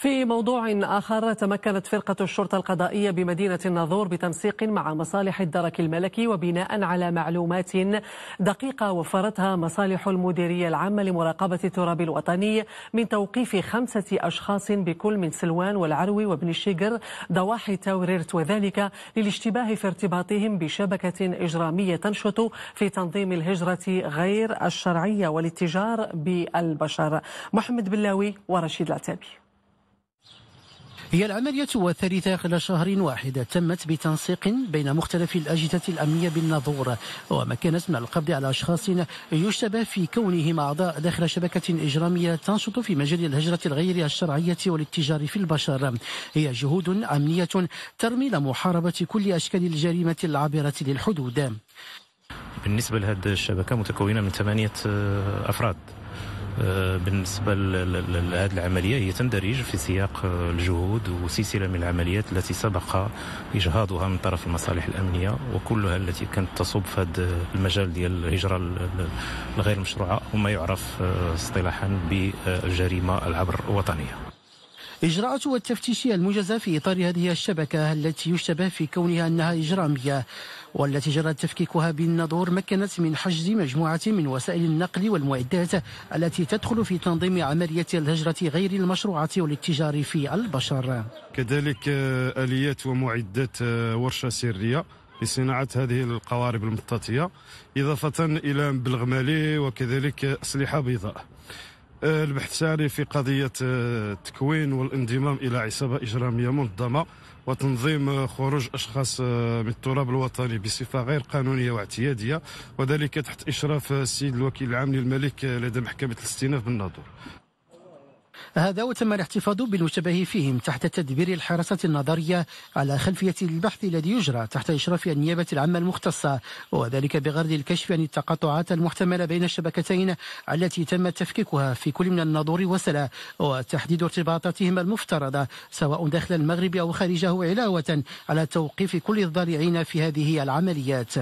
في موضوع آخر تمكنت فرقة الشرطة القضائية بمدينة الناظور بتنسيق مع مصالح الدرك الملكي وبناء على معلومات دقيقة وفرتها مصالح المديرية العامة لمراقبة التراب الوطني من توقيف خمسة أشخاص بكل من سلوان والعروي وابن الشقر ضواحي توريرت وذلك للاشتباه في ارتباطهم بشبكة إجرامية تنشط في تنظيم الهجرة غير الشرعية والاتجار بالبشر محمد بلاوي ورشيد العتابي هي العملية الثالثة خلال شهر واحد تمت بتنسيق بين مختلف الأجهزة الأمنية بالناظور ومكنت من القبض على أشخاص يشتبه في كونهم أعضاء داخل شبكة إجرامية تنشط في مجال الهجرة الغير الشرعية والاتجار في البشر هي جهود أمنية ترمي لمحاربة كل أشكال الجريمة العابرة للحدود بالنسبة لهذه الشبكة متكونة من ثمانية آه، أفراد آه، بالنسبة لهذه العملية هي تندرج في سياق آه، الجهود وسلسلة من العمليات التي سبق إجهاضها من طرف المصالح الأمنية وكلها التي كانت تصب في هذا المجال ديال الهجرة الغير مشروعة وما يعرف آه، اصطلاحا بالجريمة العبر الوطنية إجراءات التفتيشية الموجزة في إطار هذه الشبكة التي يشتبه في كونها أنها إجرامية والتي جرى تفكيكها بالنظور مكنت من حجز مجموعة من وسائل النقل والمعدات التي تدخل في تنظيم عملية الهجرة غير المشروعة والاتجار في البشر كذلك آه، آليات ومعدات آه، ورشة سرية لصناعة هذه القوارب المطاطية إضافة إلى بلغمالي مالي وكذلك أسلحة بيضاء البحث ساري في قضية آه، التكوين والانضمام إلى عصابة إجرامية منظمة وتنظيم آه، خروج أشخاص آه، من التراب الوطني بصفة غير قانونية واعتيادية وذلك تحت إشراف السيد الوكيل العام للملك لدى محكمة الاستئناف بالناظور هذا وتم الاحتفاظ بالمشتبه فيهم تحت تدبير الحراسة النظرية على خلفية البحث الذي يجرى تحت إشراف النيابة العامة المختصة وذلك بغرض الكشف عن التقاطعات المحتملة بين الشبكتين التي تم تفكيكها في كل من الناظور وسلا وتحديد ارتباطاتهما المفترضة سواء داخل المغرب أو خارجه علاوة على توقيف كل الضالعين في هذه العمليات